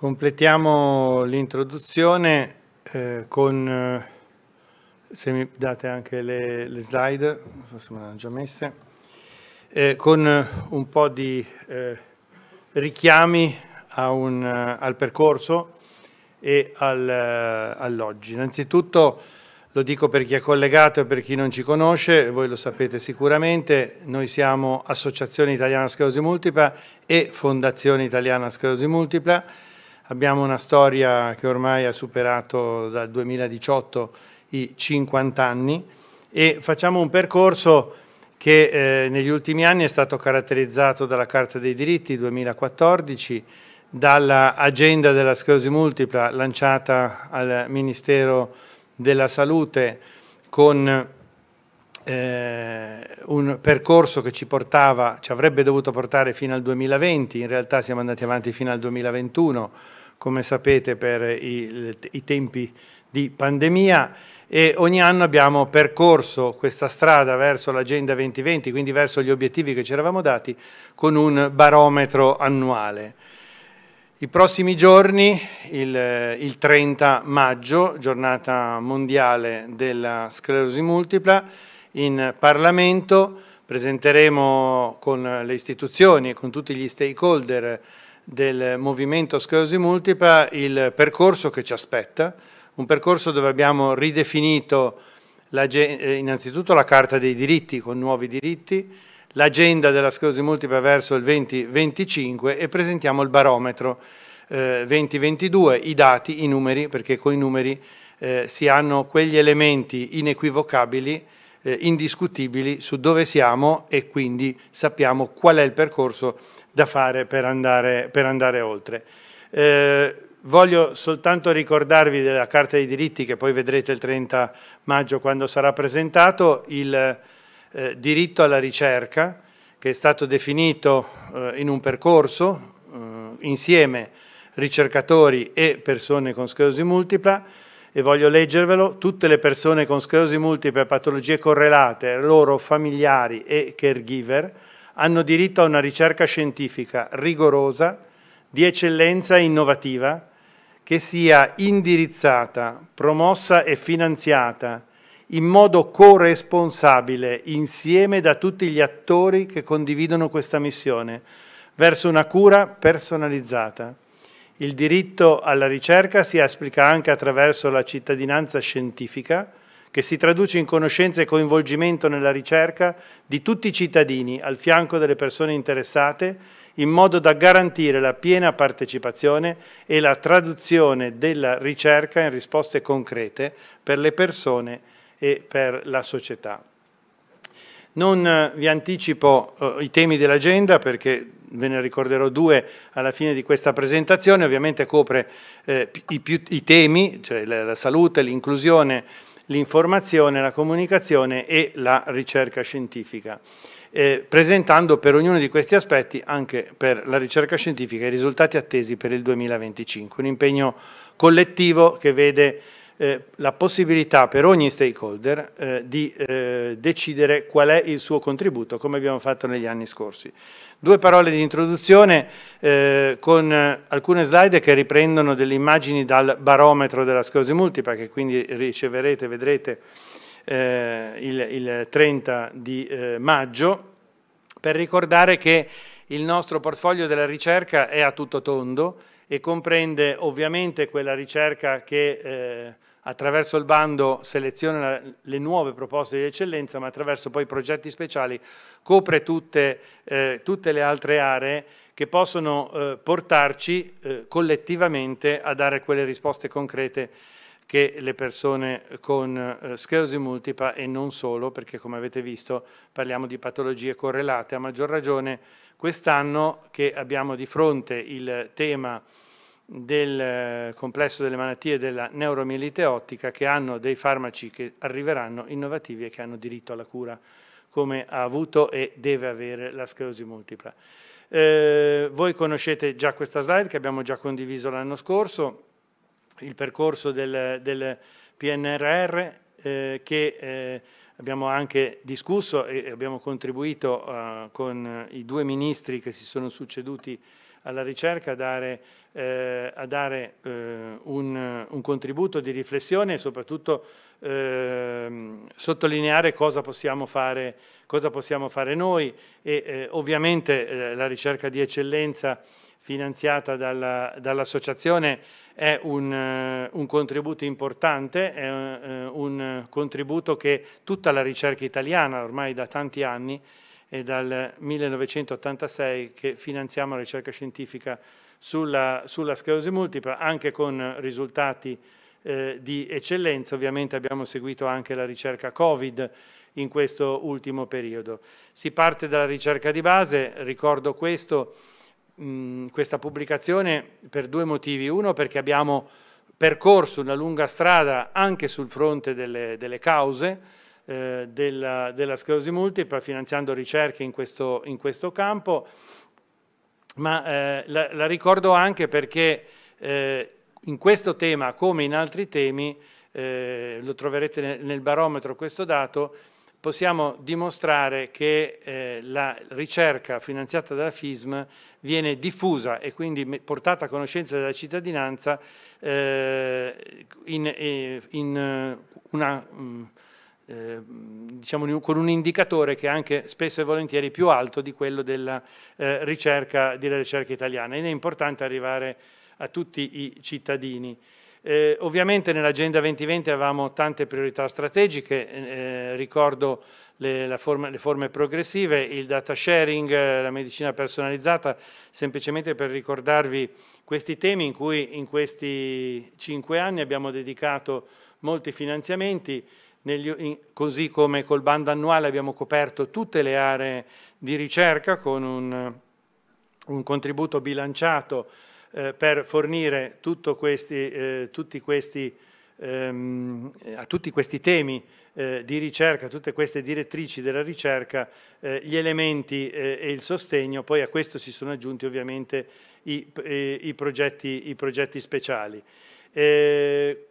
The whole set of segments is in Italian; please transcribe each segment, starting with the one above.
Completiamo l'introduzione eh, con, eh, se mi date anche le, le slide, forse me le hanno già messe, eh, con un po' di eh, richiami un, eh, al percorso e al, eh, all'oggi. Innanzitutto lo dico per chi è collegato e per chi non ci conosce, voi lo sapete sicuramente, noi siamo Associazione Italiana Sclerosi Multipla e Fondazione Italiana Sclerosi Multipla, Abbiamo una storia che ormai ha superato dal 2018 i 50 anni e facciamo un percorso che eh, negli ultimi anni è stato caratterizzato dalla Carta dei diritti 2014, dall'agenda della sclerosi multipla lanciata al Ministero della Salute con eh, un percorso che ci portava, ci avrebbe dovuto portare fino al 2020, in realtà siamo andati avanti fino al 2021, come sapete per i, i tempi di pandemia e ogni anno abbiamo percorso questa strada verso l'Agenda 2020, quindi verso gli obiettivi che ci eravamo dati, con un barometro annuale. I prossimi giorni, il, il 30 maggio, giornata mondiale della sclerosi multipla, in Parlamento presenteremo con le istituzioni e con tutti gli stakeholder del movimento sclerosi multipla il percorso che ci aspetta, un percorso dove abbiamo ridefinito la, eh, innanzitutto la Carta dei diritti con nuovi diritti, l'agenda della sclerosi multipla verso il 2025 e presentiamo il barometro eh, 2022, i dati, i numeri, perché con i numeri eh, si hanno quegli elementi inequivocabili, eh, indiscutibili su dove siamo e quindi sappiamo qual è il percorso da fare per andare, per andare oltre. Eh, voglio soltanto ricordarvi della Carta dei diritti che poi vedrete il 30 maggio quando sarà presentato, il eh, diritto alla ricerca che è stato definito eh, in un percorso eh, insieme ricercatori e persone con sclerosi multipla e voglio leggervelo, tutte le persone con sclerosi multipla e patologie correlate, loro familiari e caregiver hanno diritto a una ricerca scientifica rigorosa, di eccellenza e innovativa, che sia indirizzata, promossa e finanziata in modo corresponsabile insieme da tutti gli attori che condividono questa missione, verso una cura personalizzata. Il diritto alla ricerca si esplica anche attraverso la cittadinanza scientifica, che si traduce in conoscenza e coinvolgimento nella ricerca di tutti i cittadini al fianco delle persone interessate, in modo da garantire la piena partecipazione e la traduzione della ricerca in risposte concrete per le persone e per la società. Non eh, vi anticipo eh, i temi dell'agenda perché ve ne ricorderò due alla fine di questa presentazione, ovviamente copre eh, i, più, i, temi, cioè la, la salute, l'inclusione, l'informazione, la comunicazione e la ricerca scientifica. Eh, presentando per ognuno di questi aspetti, anche per la ricerca scientifica, i risultati attesi per il 2025. Un impegno collettivo che vede eh, la possibilità per ogni stakeholder eh, di eh, decidere qual è il suo contributo, come abbiamo fatto negli anni scorsi. Due parole di introduzione eh, con alcune slide che riprendono delle immagini dal barometro della sclerosi multipla, che quindi riceverete, vedrete, eh, il, il, 30 di eh, maggio, per ricordare che il nostro portfolio della ricerca è a tutto tondo, e comprende ovviamente quella ricerca che eh, attraverso il bando seleziona le nuove proposte di eccellenza, ma attraverso poi progetti speciali copre tutte, eh, tutte le altre aree che possono eh, portarci eh, collettivamente a dare quelle risposte concrete che le persone con eh, sclerosi multipla e non solo, perché come avete visto parliamo di patologie correlate, a maggior ragione quest'anno che abbiamo di fronte il tema del eh, complesso delle malattie della neuromielite ottica che hanno dei farmaci che arriveranno innovativi e che hanno diritto alla cura come ha avuto e deve avere la sclerosi multipla. Eh, voi conoscete già questa slide che abbiamo già condiviso l'anno scorso, il percorso del, del PNRR eh, che eh, abbiamo anche discusso e abbiamo contribuito eh, con i due ministri che si sono succeduti alla ricerca, a dare, eh, a dare eh, un, un, contributo di riflessione e soprattutto eh, sottolineare cosa possiamo fare, cosa possiamo fare noi e eh, ovviamente eh, la ricerca di eccellenza finanziata dalla, dall'associazione è un, eh, un, contributo importante, è un, un contributo che tutta la ricerca italiana ormai da tanti anni è dal 1986 che finanziamo la ricerca scientifica sulla, sulla sclerosi multipla, anche con risultati eh, di eccellenza. Ovviamente abbiamo seguito anche la ricerca Covid in questo ultimo periodo. Si parte dalla ricerca di base, ricordo questo, mh, questa pubblicazione per due motivi. Uno perché abbiamo percorso una lunga strada anche sul fronte delle, delle cause, eh, della, della, sclerosi multipla, finanziando ricerche in questo, in questo campo, ma eh, la, la, ricordo anche perché eh, in questo tema, come in altri temi, eh, lo troverete nel, nel, barometro questo dato, possiamo dimostrare che eh, la ricerca finanziata dalla FISM viene diffusa e quindi portata a conoscenza della cittadinanza eh, in, in, una... Mh, mm, Ehm, diciamo, con un indicatore che è anche spesso e volentieri più alto di quello della, eh, ricerca, della ricerca italiana ed è importante arrivare a tutti i cittadini. Eh, ovviamente nell'agenda 2020 avevamo tante priorità strategiche, eh, eh, ricordo le, forma, le, forme progressive, il data sharing, la medicina personalizzata, semplicemente per ricordarvi questi temi in cui in questi cinque anni abbiamo dedicato molti finanziamenti, negli, in, così come col bando annuale abbiamo coperto tutte le aree di ricerca con un, un contributo bilanciato eh, per fornire questi, eh, tutti questi, ehm, a tutti questi temi eh, di ricerca, tutte queste direttrici della ricerca, eh, gli elementi eh, e il sostegno. Poi a questo si sono aggiunti ovviamente i, i, i, progetti, i progetti, speciali. Eh,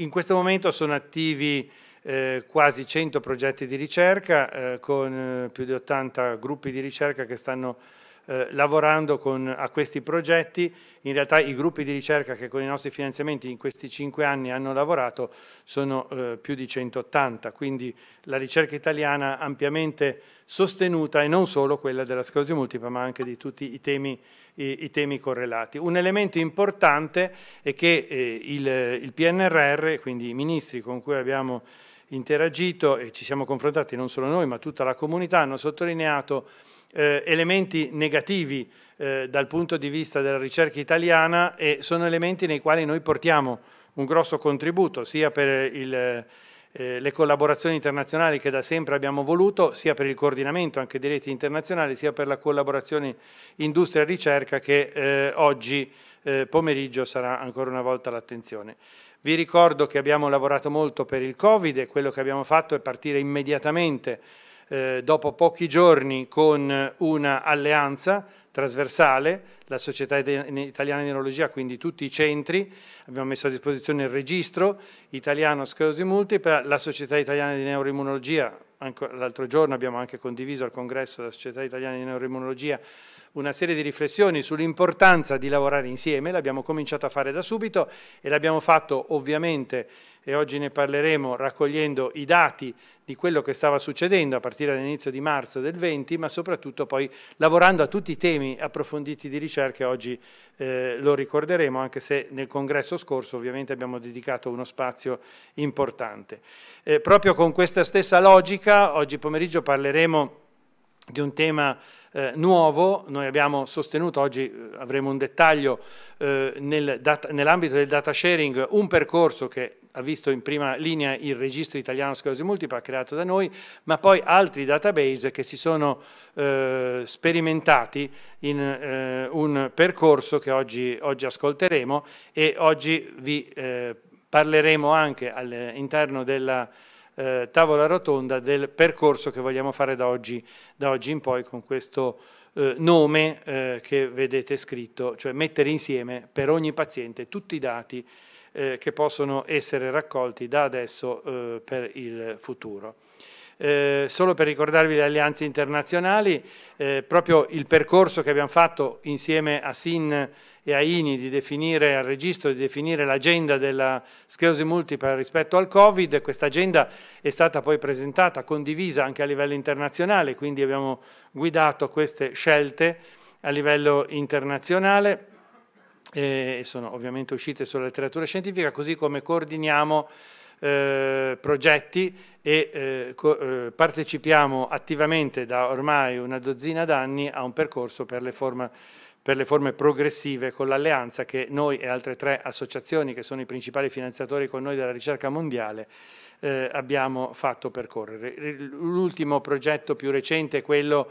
in questo momento sono attivi eh, quasi 100 progetti di ricerca eh, con eh, più di 80 gruppi di ricerca che stanno eh, lavorando con, a questi progetti, in realtà i gruppi di ricerca che con i nostri finanziamenti in questi cinque anni hanno lavorato sono eh, più di 180, quindi la ricerca italiana ampiamente sostenuta e non solo quella della sclerosi multipla ma anche di tutti i temi, i, i temi correlati. Un elemento importante è che eh, il, il PNRR, quindi i ministri con cui abbiamo interagito e ci siamo confrontati non solo noi ma tutta la comunità hanno sottolineato eh, elementi negativi eh, dal punto di vista della ricerca italiana e sono elementi nei quali noi portiamo un grosso contributo sia per il, eh, le collaborazioni internazionali che da sempre abbiamo voluto, sia per il coordinamento anche di reti internazionali, sia per la collaborazione industria-ricerca che eh, oggi eh, pomeriggio sarà ancora una volta l'attenzione. Vi ricordo che abbiamo lavorato molto per il Covid e quello che abbiamo fatto è partire immediatamente eh, dopo pochi giorni con una alleanza trasversale, la Società Italiana di Neurologia, quindi tutti i centri, abbiamo messo a disposizione il registro italiano sclerosi multipla, la Società Italiana di Neuroimmunologia, l'altro giorno abbiamo anche condiviso al congresso della Società Italiana di Neuroimmunologia una serie di riflessioni sull'importanza di lavorare insieme, l'abbiamo cominciato a fare da subito e l'abbiamo fatto ovviamente e oggi ne parleremo raccogliendo i dati di quello che stava succedendo a partire dall'inizio di marzo del 20, ma soprattutto poi lavorando a tutti i temi approfonditi di ricerca, oggi eh, lo ricorderemo, anche se nel congresso scorso ovviamente abbiamo dedicato uno spazio importante. Eh, proprio con questa stessa logica, oggi pomeriggio parleremo di un tema eh, nuovo, noi abbiamo sostenuto, oggi eh, avremo un dettaglio eh, nel nell'ambito del data sharing, un percorso che ha visto in prima linea il registro italiano sclerosi multipla creato da noi, ma poi altri database che si sono eh, sperimentati in eh, un percorso che oggi, oggi, ascolteremo e oggi vi eh, parleremo anche all'interno della eh, tavola rotonda del percorso che vogliamo fare da oggi, da oggi in poi con questo eh, nome eh, che vedete scritto, cioè mettere insieme per ogni paziente tutti i dati eh, che possono essere raccolti da adesso eh, per il futuro. Eh, solo per ricordarvi le alleanze internazionali, eh, proprio il percorso che abbiamo fatto insieme a SIN e a INI di definire al registro, di definire l'agenda della sclerosi multipla rispetto al Covid. Questa agenda è stata poi presentata, condivisa anche a livello internazionale, quindi abbiamo guidato queste scelte a livello internazionale e sono ovviamente uscite sulla letteratura scientifica, così come coordiniamo eh, progetti e eh, co- eh, partecipiamo attivamente da ormai una dozzina d'anni a un percorso per le, forma, per le forme progressive con l'alleanza che noi e altre tre associazioni che sono i principali finanziatori con noi della ricerca mondiale eh, abbiamo fatto percorrere. L'ultimo progetto più recente è quello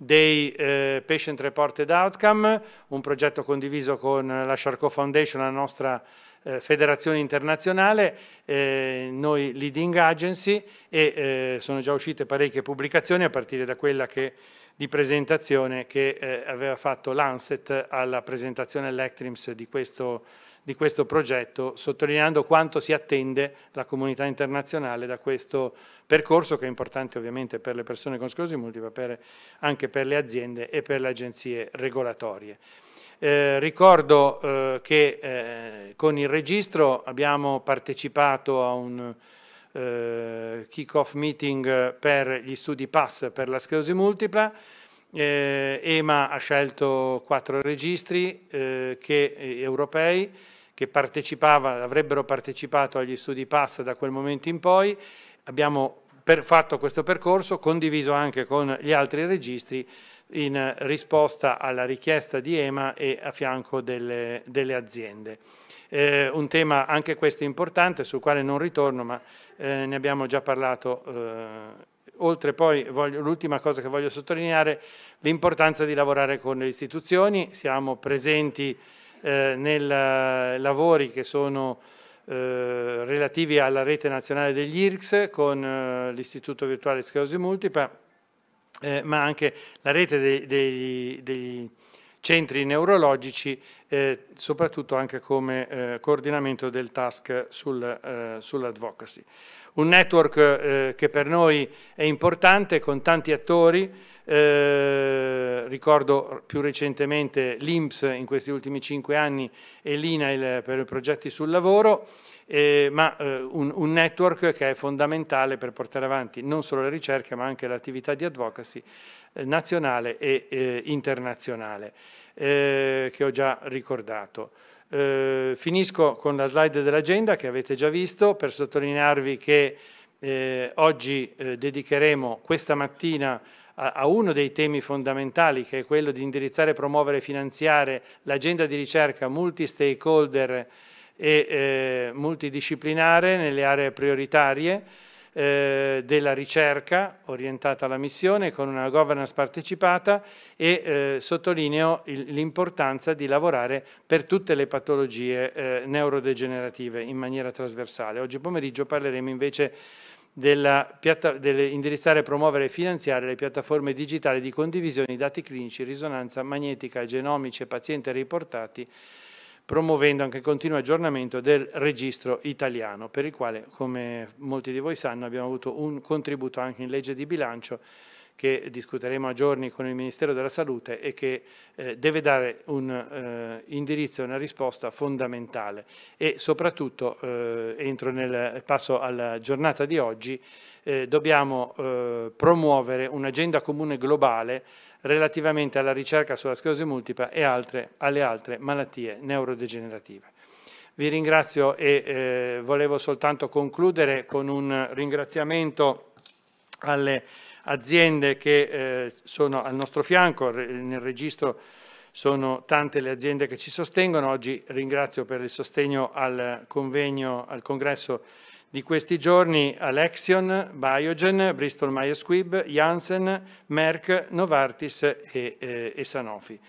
dei eh, Patient Reported Outcome, un progetto condiviso con la Charcot Foundation, la nostra eh, federazione internazionale, eh, noi leading agency e eh, sono già uscite parecchie pubblicazioni a partire da quella che di presentazione che eh, aveva fatto Lancet alla presentazione all'Ectrims di questo, di questo progetto, sottolineando quanto si attende la comunità internazionale da questo percorso che è importante ovviamente per le persone con sclerosi multipla, per, anche per le aziende e per le agenzie regolatorie. Eh, ricordo eh, che eh, con il registro abbiamo partecipato a un eh, kick-off meeting per gli studi PASS per la sclerosi multipla. Eh, EMA ha scelto quattro registri eh, che, eh, europei che avrebbero partecipato agli studi PASS da quel momento in poi. Abbiamo per, fatto questo percorso, condiviso anche con gli altri registri in risposta alla richiesta di EMA e a fianco delle, delle aziende. Eh, un tema anche questo importante sul quale non ritorno, ma eh, ne abbiamo già parlato. Eh, oltre poi, l'ultima cosa che voglio sottolineare, l'importanza di lavorare con le istituzioni. Siamo presenti eh, nei lavori che sono relativi alla rete nazionale degli IRCS con l'Istituto Virtuale Sclerosi Multipla, ma anche la rete dei, dei, degli centri neurologici, eh, soprattutto anche come eh, coordinamento del task sul, eh, sull'advocacy. Un network eh, che per noi è importante, con tanti attori, eh, ricordo più recentemente l'IMPS in questi ultimi cinque anni e l'INAIL per i progetti sul lavoro, eh, ma eh, un, un, network che è fondamentale per portare avanti non solo la ricerca ma anche l'attività di advocacy eh, nazionale e eh, internazionale, eh, che ho già ricordato. finisco con la slide dell'agenda che avete già visto per sottolinearvi che eh, oggi eh, dedicheremo questa mattina a, a, uno dei temi fondamentali che è quello di indirizzare, promuovere e finanziare l'agenda di ricerca multi-stakeholder e eh, multidisciplinare nelle aree prioritarie eh, della ricerca orientata alla missione con una governance partecipata e eh, sottolineo l'importanza di lavorare per tutte le patologie eh, neurodegenerative in maniera trasversale. Oggi pomeriggio parleremo invece della piatta, dell'indirizzare, promuovere e finanziare le piattaforme digitali di condivisione di dati clinici, risonanza magnetica, genomici e pazienti riportati promuovendo anche il continuo aggiornamento del registro italiano, per il quale, come molti di voi sanno, abbiamo avuto un contributo anche in legge di bilancio che discuteremo a giorni con il Ministero della Salute e che eh, deve dare un eh, indirizzo e una risposta fondamentale e soprattutto eh, entro nel passo alla giornata di oggi eh, dobbiamo eh, promuovere un'agenda comune globale relativamente alla ricerca sulla sclerosi multipla e altre, alle altre malattie neurodegenerative. Vi ringrazio e eh, volevo soltanto concludere con un ringraziamento alle aziende che eh, sono al nostro fianco, nel registro sono tante le aziende che ci sostengono, oggi ringrazio per il sostegno al convegno, al congresso di questi giorni Alexion, Biogen, Bristol Myers Squibb, Janssen, Merck, Novartis e, e, eh, e Sanofi.